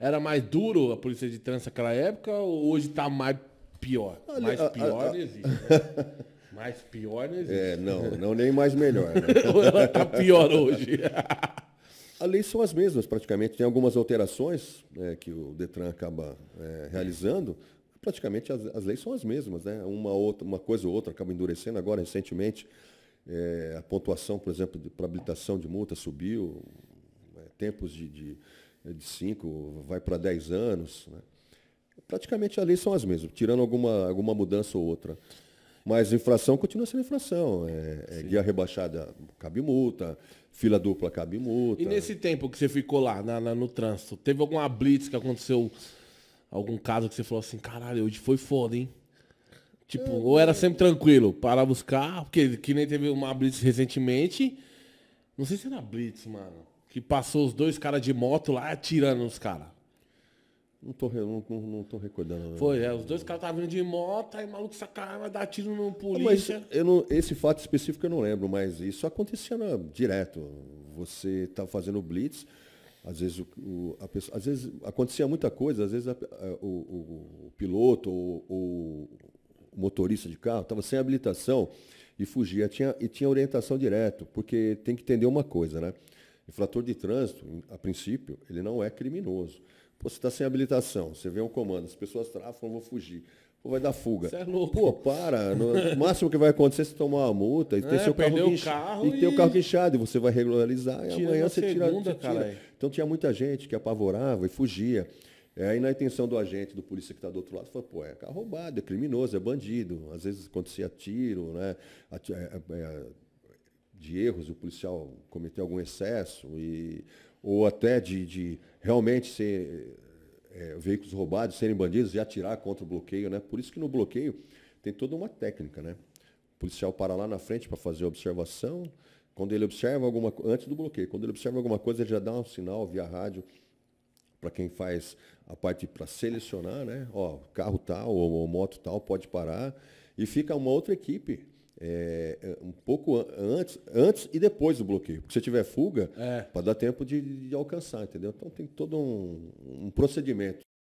Era mais duro a polícia de trânsito naquela época ou hoje está mais pior? Olha, mais pior a, a, existe. mais pior não existe. É, não, não nem mais melhor. Né? Ela está pior hoje. A lei são as mesmas, praticamente. Tem algumas alterações né, que o Detran acaba é, realizando. Praticamente as, as, leis são as mesmas, né? Uma, outra, uma coisa ou outra acaba endurecendo agora recentemente. É, a pontuação, por exemplo, para habilitação de multa subiu, né, tempos de, de né, de 5 vai para 10 anos. Né? Praticamente ali são as mesmas, tirando alguma, alguma mudança ou outra. Mas infração continua sendo infração. É, é guia rebaixada cabe multa, fila dupla cabe multa. E nesse tempo que você ficou lá na, na, no trânsito, teve alguma blitz que aconteceu, algum caso que você falou assim, caralho, hoje foi foda, hein? Tipo, é, ou era é. sempre tranquilo, parava os carros, porque que nem teve uma blitz recentemente. Não sei se era blitz, mano que passou os dois caras de moto lá atirando nos caras. Não tô, não, não, não tô recordando. Né? Foi, é, os dois caras estavam vindo de moto, aí o maluco sacanagem, ah, vai dar tiro no ah, polícia. Mas eu não, esse fato específico eu não lembro, mas isso acontecia na, né, direto. Você tá fazendo blitz, às vezes, o, o, a pessoa, às vezes acontecia muita coisa, às vezes a, a, o, o, o, piloto ou o motorista de carro estava sem habilitação e fugia tinha, e tinha orientação direto, porque tem que entender uma coisa, né? Infrator de trânsito, a princípio, ele não é criminoso. Pô, você está sem habilitação, você vê um comando, as pessoas trafam, vou fugir. Pô, vai dar fuga. Você é louco. Pô, para. No, o máximo que vai acontecer é você tomar uma multa e é, ter é, seu carro, guinch... carro e, e ter o carro guinchado. E você vai regularizar e tira amanhã você segunda, tira, você tira. Então tinha muita gente que apavorava e fugia. É, aí na intenção do agente, do polícia que está do outro lado, falou, pô, é carro roubado, é criminoso, é bandido. Às vezes acontecia tiro, né? É, é, é de erros, o policial cometeu algum excesso, e, ou até de, de realmente ser é, veículos roubados, serem bandidos e atirar contra o bloqueio. Né? Por isso que no bloqueio tem toda uma técnica. Né? O policial para lá na frente para fazer observação. Quando ele observa alguma antes do bloqueio, quando ele observa alguma coisa, ele já dá um sinal via rádio para quem faz a parte para selecionar, né? Ó, carro tal ou, ou moto tal pode parar. E fica uma outra equipe é, pouco antes, antes e depois do bloqueio. Porque se tiver fuga, é. para dar tempo de, de, alcançar, entendeu? Então tem todo um, um procedimento.